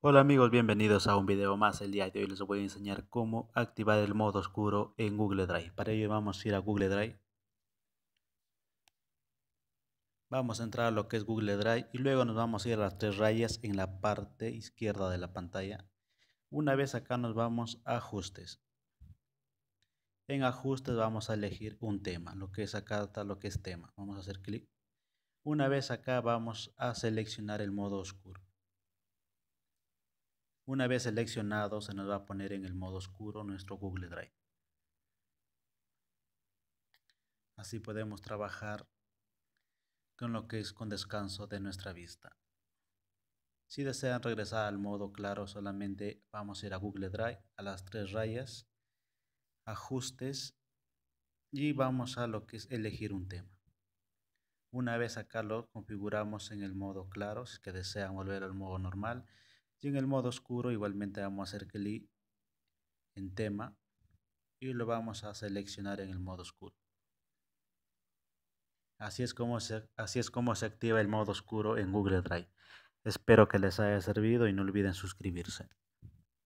Hola amigos, bienvenidos a un video más. El día de hoy les voy a enseñar cómo activar el modo oscuro en Google Drive. Para ello vamos a ir a Google Drive. Vamos a entrar a lo que es Google Drive y luego nos vamos a ir a las tres rayas en la parte izquierda de la pantalla. Una vez acá nos vamos a ajustes. En ajustes vamos a elegir un tema, lo que es acá está lo que es tema. Vamos a hacer clic. Una vez acá vamos a seleccionar el modo oscuro. Una vez seleccionado, se nos va a poner en el modo oscuro nuestro Google Drive. Así podemos trabajar con lo que es con descanso de nuestra vista. Si desean regresar al modo claro, solamente vamos a ir a Google Drive, a las tres rayas, ajustes y vamos a lo que es elegir un tema. Una vez acá lo configuramos en el modo claro, si desean volver al modo normal, y en el modo oscuro igualmente vamos a hacer clic en tema y lo vamos a seleccionar en el modo oscuro. Así es como se, así es como se activa el modo oscuro en Google Drive. Espero que les haya servido y no olviden suscribirse.